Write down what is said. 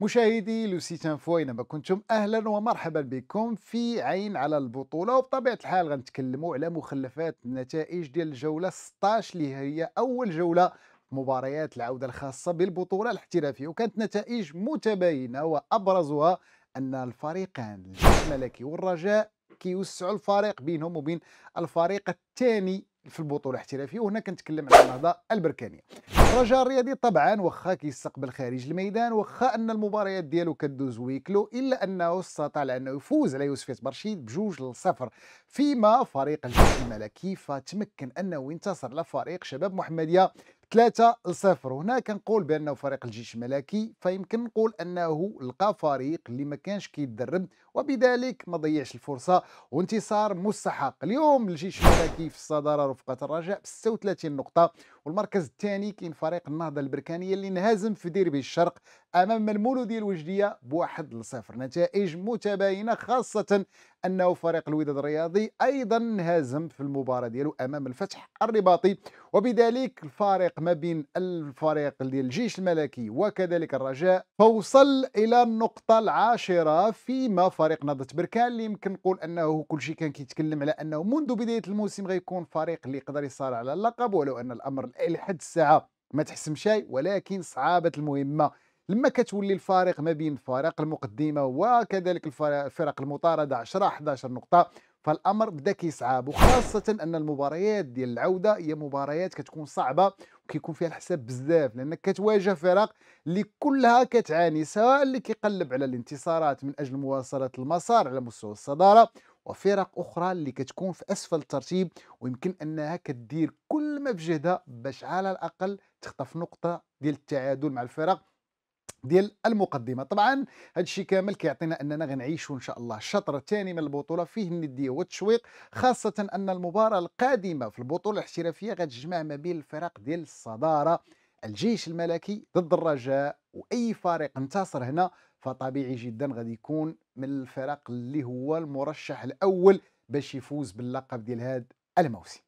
مشاهدي لوسيتان فو اينما كنتم اهلا ومرحبا بكم في عين على البطوله وبطبيعه الحال غنتكلموا على مخلفات النتائج ديال الجوله 16 اللي هي اول جوله مباريات العوده الخاصه بالبطوله الاحترافيه وكانت نتائج متباينه وابرزها ان الفريقان الجيش الملكي والرجاء كيوسعوا الفارق بينهم وبين الفريق الثاني في البطوله الاحترافيه وهنا كنتكلم على النهضه البركانيه الرجاء الرياضي طبعا واخا كيستقبل خارج الميدان واخا ان المباريات ديالو كدوز ويكلو الا انه استطاع لانه يفوز على يوسف برشيد بجوج لصفر فيما فريق الجيش الملكي فتمكن انه ينتصر على فريق شباب محمديه 3 لصفر وهنا كنقول بانه فريق الجيش الملكي فيمكن نقول انه لقى فريق اللي ما كانش كيتدرب وبذلك ما ضيعش الفرصه وانتصار مستحق اليوم الجيش الملكي في الصداره رفقه الرجاء ب 36 نقطه والمركز الثاني كاين فريق النهضه البركانيه اللي انهزم في ديربي الشرق امام المولوديه الوجديه بواحد لصفر نتائج متباينه خاصه انه فريق الوداد الرياضي ايضا انهزم في المباراه ديالو امام الفتح الرباطي وبذلك الفارق ما بين الفريق ديال الجيش الملكي وكذلك الرجاء فوصل الى النقطه العاشره فيما فريق نهضه بركان اللي يمكن نقول انه كل شيء كان كيتكلم على انه منذ بدايه الموسم غيكون فريق اللي يقدر يصارع على اللقب ولو ان الامر لحد الساعه ما تحسم شيء ولكن صعابه المهمه لما كتولي الفارق ما بين فرق المقدمه وكذلك الفرق المطارده 10 11 نقطه فالامر بدا كيصعب وخاصه ان المباريات ديال العوده هي مباريات كتكون صعبه وكيكون فيها الحساب بزاف لانك كتواجه فرق اللي كلها كتعاني سواء اللي كيقلب على الانتصارات من اجل مواصله المسار على مستوى الصداره وفرق اخرى اللي كتكون في اسفل الترتيب ويمكن انها كدير كل ما بجهدها باش على الاقل تخطف نقطه ديال التعادل مع الفرق ديال المقدمه طبعا هذا الشيء كامل كيعطينا اننا غنعيشوا ان شاء الله الشطر الثاني من البطوله فيه النديه والتشويق خاصه ان المباراه القادمه في البطوله الاحترافيه غتجمع ما بين الفرق ديال الصداره الجيش الملكي ضد الرجاء واي فريق انتصر هنا فطبيعي جدا غادي يكون من الفرق اللي هو المرشح الاول باش يفوز باللقب ديال هذا الموسم